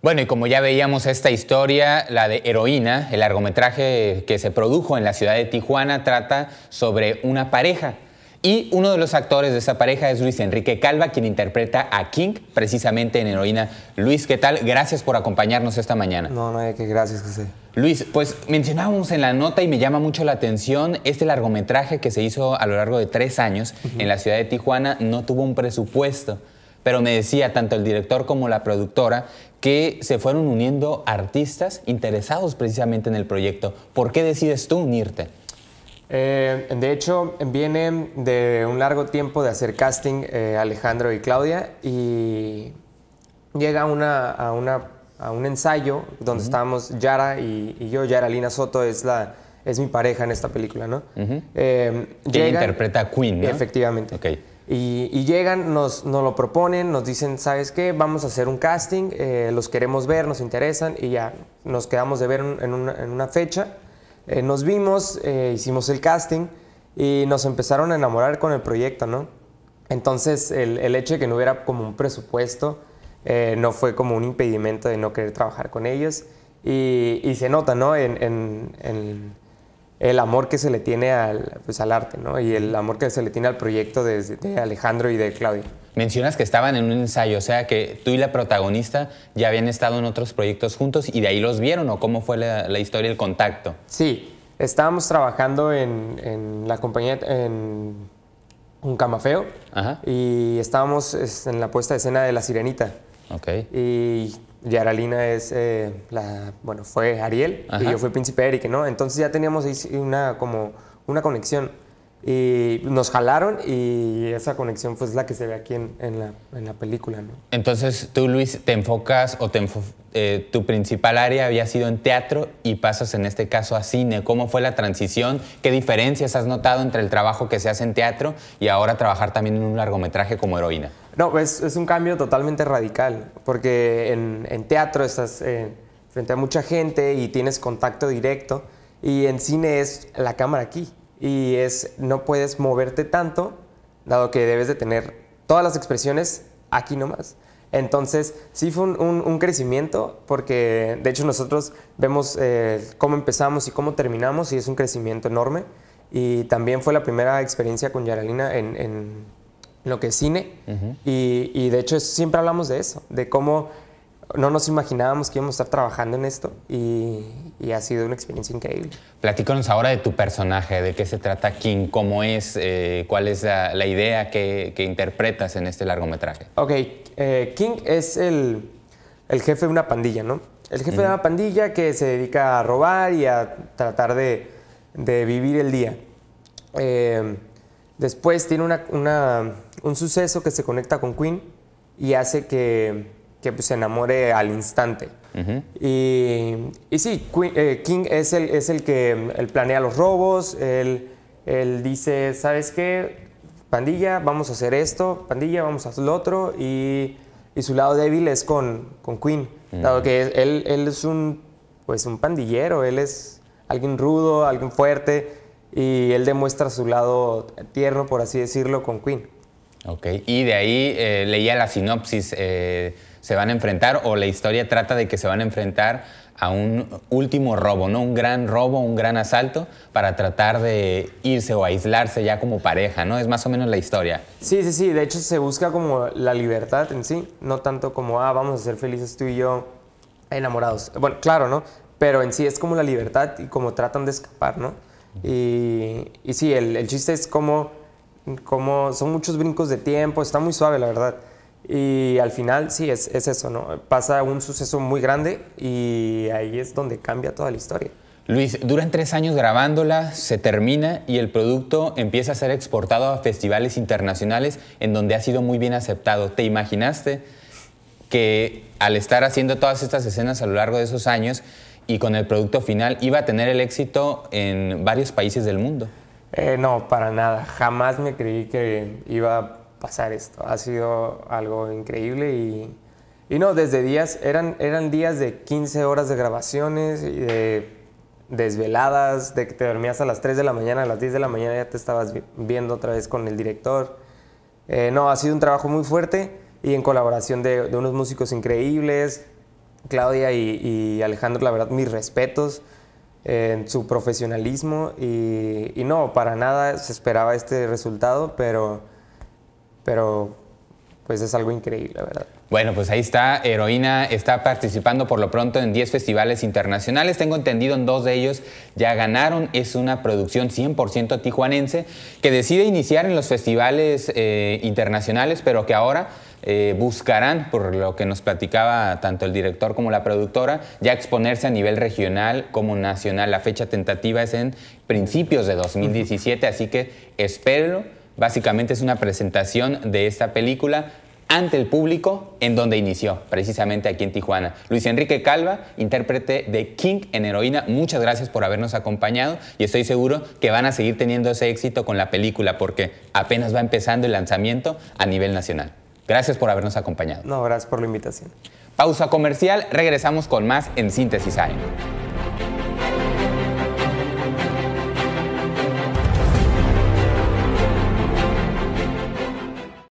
Bueno, y como ya veíamos esta historia, la de Heroína, el largometraje que se produjo en la ciudad de Tijuana, trata sobre una pareja. Y uno de los actores de esa pareja es Luis Enrique Calva, quien interpreta a King, precisamente en Heroína. Luis, ¿qué tal? Gracias por acompañarnos esta mañana. No, no, que gracias, Luis, pues mencionábamos en la nota y me llama mucho la atención este largometraje que se hizo a lo largo de tres años en la ciudad de Tijuana, no tuvo un presupuesto. Pero me decía tanto el director como la productora que se fueron uniendo artistas interesados precisamente en el proyecto. ¿Por qué decides tú unirte? Eh, de hecho, viene de un largo tiempo de hacer casting eh, Alejandro y Claudia y llega una, a, una, a, un ensayo donde estábamos Yara y, yo. Yara Lina Soto es, la, es mi pareja en esta película, ¿no? Eh, llega, interpreta a Queen, ¿no? Efectivamente. Okay. Y, llegan, nos, lo proponen, nos dicen, ¿sabes qué? Vamos a hacer un casting, eh, los queremos ver, nos interesan y ya nos quedamos de ver en, una, fecha. Eh, nos vimos, eh, hicimos el casting y nos empezaron a enamorar con el proyecto, ¿no? Entonces el, hecho de que no hubiera como un presupuesto no fue como un impedimento de no querer trabajar con ellos y, se nota, ¿no? en el amor que se le tiene al, pues, arte, ¿no? Y el amor que se le tiene al proyecto de, Alejandro y de Claudia. Mencionas que estaban en un ensayo, o sea que tú y la protagonista ya habían estado en otros proyectos juntos y de ahí los vieron, ¿o cómo fue la, historia, el contacto? Sí, estábamos trabajando en, la compañía, en un camafeo, y estábamos este, en la puesta de escena de La Sirenita. Ok. Y Aralina es, eh, la, bueno, fue Ariel y yo fui Príncipe Eric, ¿no? Entonces ya teníamos una, como una conexión y nos jalaron y esa conexión fue pues, la que se ve aquí en, la, en la, película, ¿no? Entonces tú, Luis, te enfocas o eh, tu principal área había sido en teatro y pasas en este caso a cine. ¿Cómo fue la transición? ¿Qué diferencias has notado entre el trabajo que se hace en teatro y ahora trabajar también en un largometraje como heroína? No, es, un cambio totalmente radical, porque en, teatro estás eh, frente a mucha gente y tienes contacto directo, y en cine es la cámara aquí, y es no puedes moverte tanto, dado que debes de tener todas las expresiones aquí nomás. Entonces, sí fue un, crecimiento, porque de hecho nosotros vemos eh, cómo empezamos y cómo terminamos, y es un crecimiento enorme. Y también fue la primera experiencia con Yaralina en lo que es cine. y, de hecho siempre hablamos de eso, de cómo no nos imaginábamos que íbamos a estar trabajando en esto y, ha sido una experiencia increíble. Platícanos ahora de tu personaje, de qué se trata King, cómo es, eh, cuál es la, idea que, interpretas en este largometraje. Ok, eh, King es el, jefe de una pandilla, ¿no? El jefe de una pandilla que se dedica a robar y a tratar de, vivir el día. Eh, después tiene una un suceso que se conecta con Queen y hace que, pues, se enamore al instante. y, y, sí, eh, King es el, es el que planea los robos, él, dice, ¿sabes qué? Pandilla, vamos a hacer esto, pandilla, vamos a hacer lo otro, y, su lado débil es con, con Queen, dado que él, es un, pues, un pandillero, él es alguien rudo, alguien fuerte, y él demuestra su lado tierno, por así decirlo, con Queen. Ok, y de ahí eh, leía la sinopsis, eh, se van a enfrentar o la historia trata de que se van a enfrentar a un último robo, ¿no? Un gran robo, un gran asalto para tratar de irse o aislarse ya como pareja, ¿no? Es más o menos la historia. Sí, sí, sí, de hecho se busca como la libertad en sí, no tanto como, ah, vamos a ser felices tú y yo enamorados. Bueno, claro, ¿no? Pero en sí es como la libertad y como tratan de escapar, ¿no? Y, sí, el chiste es como como son muchos brincos de tiempo, está muy suave, la verdad. Y al final, sí, es, eso, ¿no? Pasa un suceso muy grande y ahí es donde cambia toda la historia. Luis, duran tres años grabándola, se termina y el producto empieza a ser exportado a festivales internacionales en donde ha sido muy bien aceptado. ¿Te imaginaste que al estar haciendo todas estas escenas a lo largo de esos años y con el producto final iba a tener el éxito en varios países del mundo? Eh, no, para nada. Jamás me creí que iba a pasar esto. Ha sido algo increíble y, no, desde días, eran, eran días de 15 horas de grabaciones y de desveladas, de que te dormías a las 3 de la mañana, a las 10 de la mañana ya te estabas viendo otra vez con el director. Eh, no, ha sido un trabajo muy fuerte y en colaboración de, unos músicos increíbles, Claudia y, Alejandro, la verdad, mis respetos en su profesionalismo y, no, para nada se esperaba este resultado, pero, pero pues es algo increíble, la verdad. Bueno, pues ahí está, Heroína está participando por lo pronto en 10 festivales internacionales, tengo entendido en dos de ellos ya ganaron, es una producción 100% tijuanense que decide iniciar en los festivales eh, internacionales, pero que ahora eh, buscarán, por lo que nos platicaba tanto el director como la productora, ya exponerse a nivel regional como nacional. La fecha tentativa es en principios de 2017, así que espero. Básicamente es una presentación de esta película ante el público en donde inició, precisamente aquí en Tijuana. Luis Enrique Calva, intérprete de King en Heroína, muchas gracias por habernos acompañado y estoy seguro que van a seguir teniendo ese éxito con la película porque apenas va empezando el lanzamiento a nivel nacional. Gracias por habernos acompañado. No, gracias por la invitación. Pausa comercial, regresamos con más en Síntesis AM.